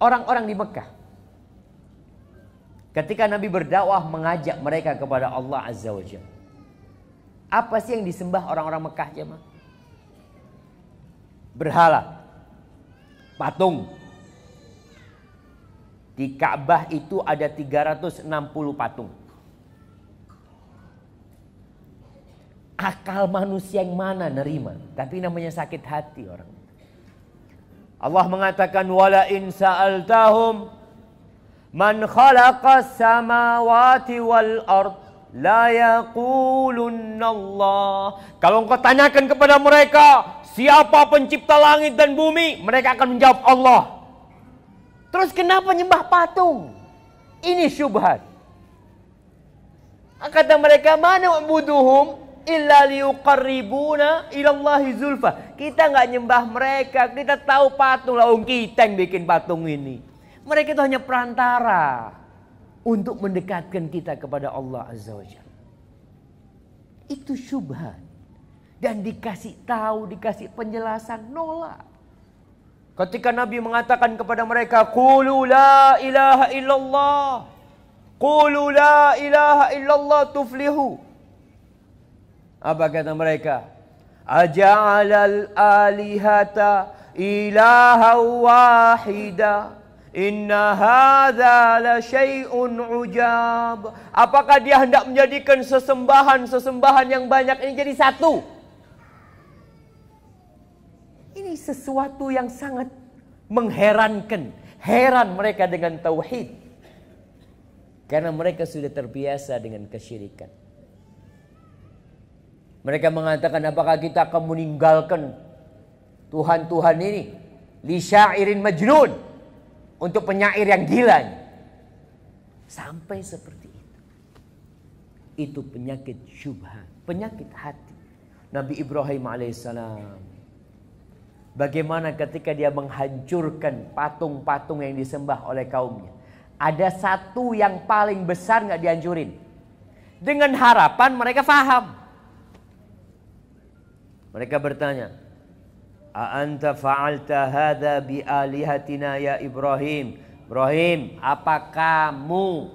orang-orang di Mekah. Ketika Nabi berdakwah mengajak mereka kepada Allah Azza wa Jalla. Apa sih yang disembah orang-orang Mekah jemaah? Berhala. Patung. Di Ka'bah itu ada 360 patung. Akal manusia yang mana nerima? Tapi namanya sakit hati orang. Allah mengatakan wala in sa'altahum man khalaqas samawati wal ard la Allah. Kalau engkau tanyakan kepada mereka siapa pencipta langit dan bumi, mereka akan menjawab Allah. Terus kenapa nyembah patung? Ini syubhat. Kata mereka mana buduhum illa liyuqarribuna ilallahi zulfa. Kita nggak nyembah mereka, kita tahu patung lah kita yang bikin patung ini. Mereka itu hanya perantara untuk mendekatkan kita kepada Allah Azza wa Itu syubhat. Dan dikasih tahu, dikasih penjelasan, nolak. Ketika Nabi mengatakan kepada mereka, Qulu la ilaha illallah. Qulu la ilaha illallah tuflihu. Apa kata mereka? Aja'alal alihata ilaha wahida Inna hadha la shayun ujab Apakah dia hendak menjadikan sesembahan-sesembahan yang banyak ini jadi satu? Ini sesuatu yang sangat mengherankan Heran mereka dengan tauhid Karena mereka sudah terbiasa dengan kesyirikan Mereka mengatakan apakah kita akan meninggalkan Tuhan-Tuhan ini. Li syairin majnun. Untuk penyair yang gila. Sampai seperti itu. Itu penyakit syubhat. Penyakit hati. Nabi Ibrahim alaihissalam. Bagaimana ketika dia menghancurkan patung-patung yang disembah oleh kaumnya. Ada satu yang paling besar nggak dihancurin. Dengan harapan mereka faham. Mereka bertanya, "A anta fa'alta hadza bi alihatina ya Ibrahim?" Ibrahim, apa kamu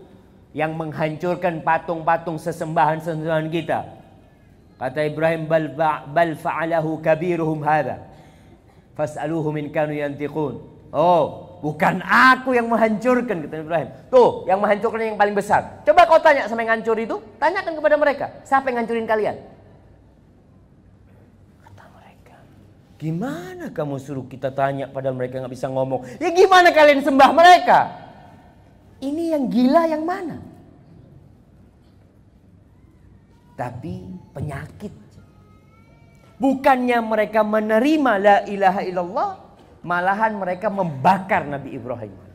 yang menghancurkan patung-patung sesembahan-sesembahan kita? Kata Ibrahim, "Bal bal fa'alahu kabiruhum hadza." Fas'aluhu min kanu yantiqun. Oh, bukan aku yang menghancurkan kata Ibrahim. Tuh, yang menghancurkan yang paling besar. Coba kau tanya sama yang hancur itu, tanyakan kepada mereka, siapa yang hancurin kalian? Gimana kamu suruh kita tanya padahal mereka nggak bisa ngomong? Ya gimana kalian sembah mereka? Ini yang gila yang mana? Tapi penyakit. Bukannya mereka menerima la ilaha illallah, malahan mereka membakar Nabi Ibrahim.